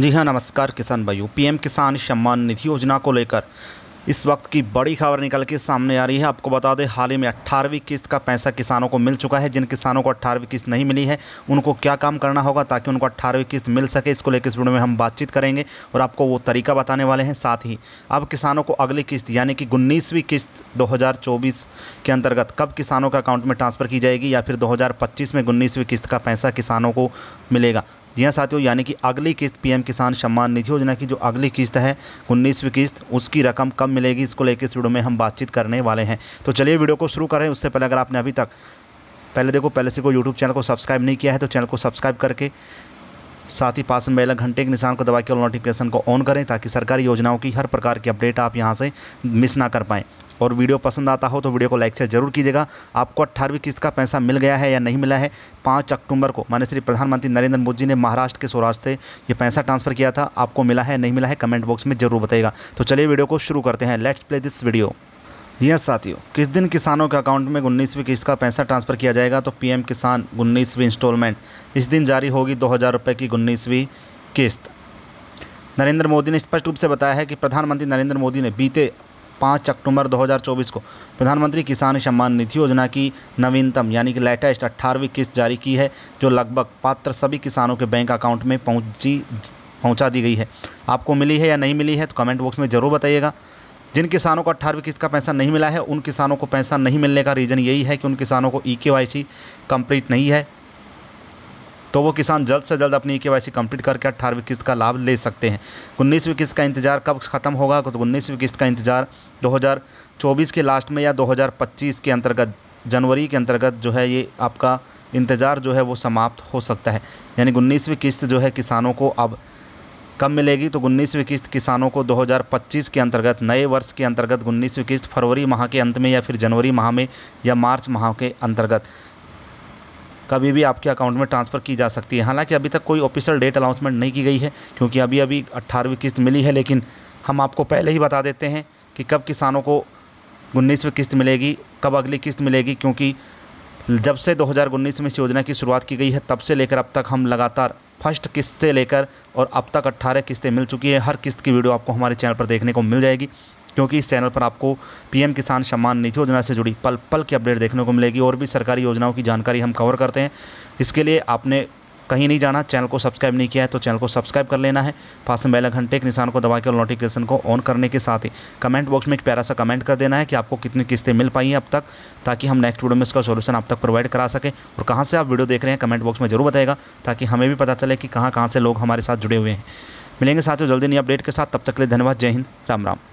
जी हाँ नमस्कार किसान भाइयों पीएम किसान सम्मान निधि योजना को लेकर इस वक्त की बड़ी खबर निकल के सामने आ रही है आपको बता दें हाल ही में अट्ठारहवीं किस्त का पैसा किसानों को मिल चुका है जिन किसानों को अट्ठारहवीं किस्त नहीं मिली है उनको क्या काम करना होगा ताकि उनको अट्ठारहवीं किस्त मिल सके इसको लेकर इस वीडियो में हम बातचीत करेंगे और आपको वो तरीका बताने वाले हैं साथ ही अब किसानों को अगली किस्त यानी कि उन्नीसवीं किस्त दो के अंतर्गत कब किसानों के अकाउंट में ट्रांसफ़र की जाएगी या फिर दो में उन्नीसवीं किस्त का पैसा किसानों को मिलेगा जी हाँ साथियों यानी कि अगली किस्त पीएम किसान सम्मान निधि योजना की जो अगली किस्त है उन्नीसवीं किस्त उसकी रकम कब मिलेगी इसको लेकर इस वीडियो में हम बातचीत करने वाले हैं तो चलिए वीडियो को शुरू करें उससे पहले अगर आपने अभी तक पहले देखो पहले से कोई यूट्यूब चैनल को सब्सक्राइब नहीं किया है तो चैनल को सब्सक्राइब करके साथ ही पास में बेल घंटे के निशान को दबा के नोटिफिकेशन को ऑन करें ताकि सरकारी योजनाओं की हर प्रकार की अपडेट आप यहाँ से मिस ना कर पाएँ और वीडियो पसंद आता हो तो वीडियो को लाइक से जरूर कीजिएगा आपको अट्ठारहवीं किस्त का पैसा मिल गया है या नहीं मिला है पाँच अक्टूबर को माननीय श्री प्रधानमंत्री नरेंद्र मोदी ने महाराष्ट्र के सौराष्ट्र से ये पैसा ट्रांसफ़र किया था आपको मिला है नहीं मिला है कमेंट बॉक्स में जरूर बताएगा तो चलिए वीडियो को शुरू करते हैं let's play this video yes साथियों किस दिन किसानों के अकाउंट में उन्नीसवीं किस्त का पैसा ट्रांसफ़र किया जाएगा तो पीएम किसान उन्नीसवीं इंस्टॉलमेंट इस दिन जारी होगी दो हज़ार रुपये की उन्नीसवीं किस्त नरेंद्र मोदी ने स्पष्ट रूप से बताया है कि प्रधानमंत्री नरेंद्र मोदी ने बीते पाँच अक्टूबर 2024 को प्रधानमंत्री किसान सम्मान निधि योजना की नवीनतम यानी कि लेटेस्ट अट्ठारहवीं किस्त जारी की है जो लगभग पात्र सभी किसानों के बैंक अकाउंट में पहुंची पहुंचा दी गई है आपको मिली है या नहीं मिली है तो कमेंट बॉक्स में ज़रूर बताइएगा जिन किसानों को अट्ठारहवीं किस्त का पैसा नहीं मिला है उन किसानों को पैसा नहीं मिलने का रीज़न यही है कि उन किसानों को ई e के कंप्लीट नहीं है तो वो किसान जल्द से जल्द अपनी ई e के कंप्लीट करके अट्ठारहवीं किस्त का लाभ ले सकते हैं उन्नीसवीं किस्त का इंतज़ार कब ख़त्म होगा तो उन्नीसवीं किस्त का इंतज़ार दो के लास्ट में या दो के अंतर्गत जनवरी के अंतर्गत जो है ये आपका इंतज़ार जो है वो समाप्त हो सकता है यानी उन्नीसवीं किस्त जो है किसानों को अब कब मिलेगी तो उन्नीसवीं किस्त किसानों को 2025 के अंतर्गत नए वर्ष के अंतर्गत उन्नीसवीं किस्त फरवरी माह के अंत में या फिर जनवरी माह में या मार्च माह के अंतर्गत कभी भी आपके अकाउंट में ट्रांसफ़र की जा सकती है हालांकि अभी तक कोई ऑफिशियल डेट अनाउंसमेंट नहीं की गई है क्योंकि अभी अभी अट्ठारहवीं किस्त मिली है लेकिन हम आपको पहले ही बता देते हैं कि कब किसानों को उन्नीसवीं किस्त मिलेगी कब अगली किस्त मिलेगी क्योंकि जब से दो में इस योजना की शुरुआत की गई है तब से लेकर अब तक हम लगातार फर्स्ट किस्त से लेकर और अब तक अट्ठारह किस्तें मिल चुकी है हर किस्त की वीडियो आपको हमारे चैनल पर देखने को मिल जाएगी क्योंकि इस चैनल पर आपको पीएम किसान सम्मान निधि योजना से जुड़ी पल पल की अपडेट देखने को मिलेगी और भी सरकारी योजनाओं की जानकारी हम कवर करते हैं इसके लिए आपने कहीं नहीं जाना चैनल को सब्सक्राइब नहीं किया है तो चैनल को सब्सक्राइब कर लेना है पास में बेला घंटे के निशान को दबा के और नोटिफिकेशन को ऑन करने के साथ ही कमेंट बॉक्स में एक प्यारा सा कमेंट कर देना है कि आपको कितनी किस्तें मिल पाई हैं अब तक ताकि हम नेक्स्ट वीडियो में इसका सोल्यूशन आप तक प्रोवाइड करा सकें और कहाँ से आप वीडियो देख रहे हैं कमेंट बॉक्स में जरूर बताएगा ताकि हमें भी पता चले कि कहाँ कहाँ से लोग हमारे साथ जुड़े हुए हैं मिलेंगे साथियों जल्दी नहीं अपडेट के साथ तब तक के लिए धन्यवाद जय हिंद राम राम